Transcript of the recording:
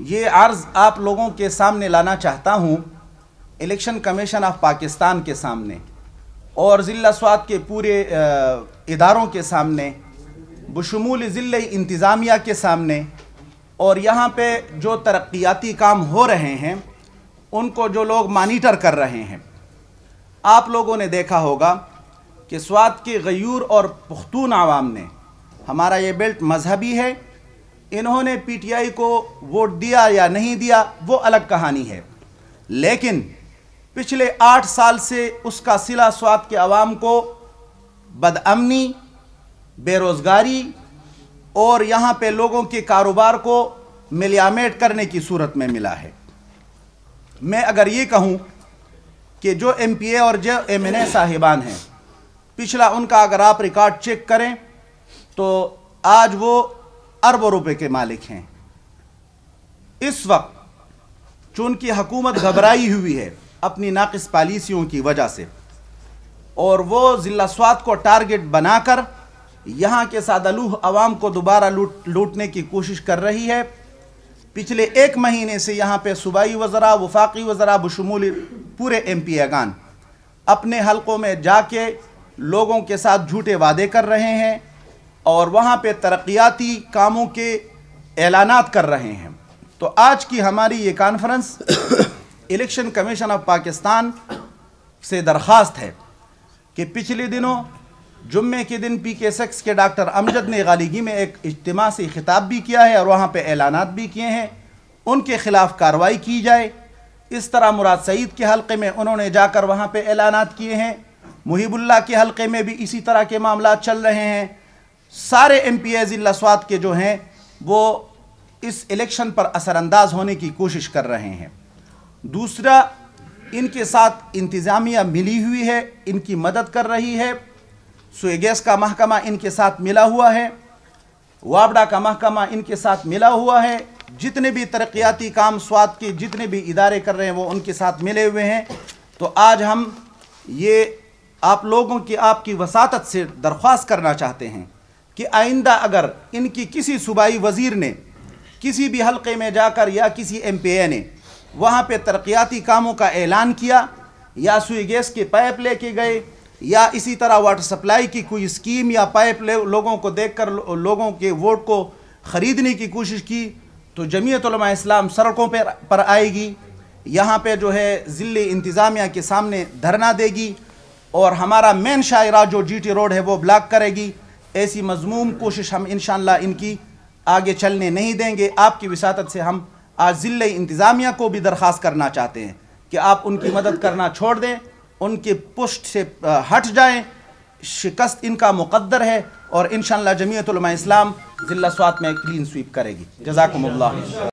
ये अर्ज़ आप लोगों के सामने लाना चाहता हूँ इलेक्शन कमीशन ऑफ पाकिस्तान के सामने और ज़िला स्वाद के पूरे इदारों के सामने बशमूल ज़िले इंतज़ामिया के सामने और यहाँ पे जो तरक्याती काम हो रहे हैं उनको जो लोग मानीटर कर रहे हैं आप लोगों ने देखा होगा कि स्वाद के गयूर और पुख्तून आवाम ने हमारा ये बेल्ट मजहबी है इन्होंने पीटीआई को वोट दिया या नहीं दिया वो अलग कहानी है लेकिन पिछले आठ साल से उसका सिला स्वाद के आवाम को बदअमनी बेरोज़गारी और यहाँ पे लोगों के कारोबार को मिलियामेट करने की सूरत में मिला है मैं अगर ये कहूँ कि जो एमपीए और जो एमएनए साहिबान हैं पिछला उनका अगर आप रिकॉर्ड चेक करें तो आज वो अरबों रुपए के मालिक हैं इस वक्त चूंकि हुकूमत घबराई हुई है अपनी नाकस पॉलिसियों की वजह से और वो ज़िला स्वाद को टारगेट बनाकर यहाँ के आलू आवाम को दोबारा लूट लूटने की कोशिश कर रही है पिछले एक महीने से यहाँ पे सूबाई वज़रा वफाकी वज़रा बशमूल पूरे एम पी एगान अपने हलकों में जाके लोगों के साथ झूठे वादे कर रहे हैं और वहाँ पर तरक्याती कामों के ऐलान कर रहे हैं तो आज की हमारी ये conference election commission of Pakistan से दरख्वास्त है कि पिछले दिनों जुम्मे के दिन पी के सेक्स के डॉक्टर अमजद ने गालीगी में एक इज्तम से खिताब भी किया है और वहाँ पर ऐलानात भी किए हैं उनके ख़िलाफ़ कार्रवाई की जाए इस तरह मुराद सईद के हलक़े में उन्होंने जाकर वहाँ पर ऐलान किए हैं मुहिबुल्ला के हलक़े में भी इसी तरह के मामला चल रहे हैं सारे एम पी एज़िल्लास्वात के जो हैं वो इस इलेक्शन पर असरानंदाज होने की कोशिश कर रहे हैं दूसरा इनके साथ इंतज़ामिया मिली हुई है इनकी मदद कर रही है गैस का महकमा इनके साथ मिला हुआ है वाबड़ा का महकमा इनके साथ मिला हुआ है जितने भी तरक्याती काम स्वाद के जितने भी इदारे कर रहे हैं वो उनके साथ मिले हुए हैं तो आज हम ये आप लोगों की आपकी वसात से दरख्वास्त करना चाहते हैं कि आइंदा अगर इनकी किसी सूबाई वज़ीर ने किसी भी हलके में जाकर या किसी एम पी ए ने वहाँ पर तरक्याती कामों का ऐलान किया या सुई गैस के पाइप लेके गए या इसी तरह वाटर सप्लाई की कोई स्कीम या पाइप ले लोगों को देख कर लो, लोगों के वोट को ख़रीदने की कोशिश की तो जमीयत इस्लाम सड़कों पर पर आएगी यहाँ पर जो है ज़िले इंतज़ामिया के सामने धरना देगी और हमारा मेन शायरा जो जी टी रोड है वो ब्लॉक करेगी ऐसी मजमूम कोशिश हम इन इनकी आगे चलने नहीं देंगे आपकी विसात से हम आज ज़िले इंतज़ामिया को भी दरख्वास्त करना चाहते हैं कि आप उनकी मदद करना छोड़ दें उनके पुष्ट से हट जाएं शिकस्त इनका मुकद्दर है और इन शमीतलमा इस्लाम ज़िला स्वात में क्लीन स्वीप करेगी जजाकम्ला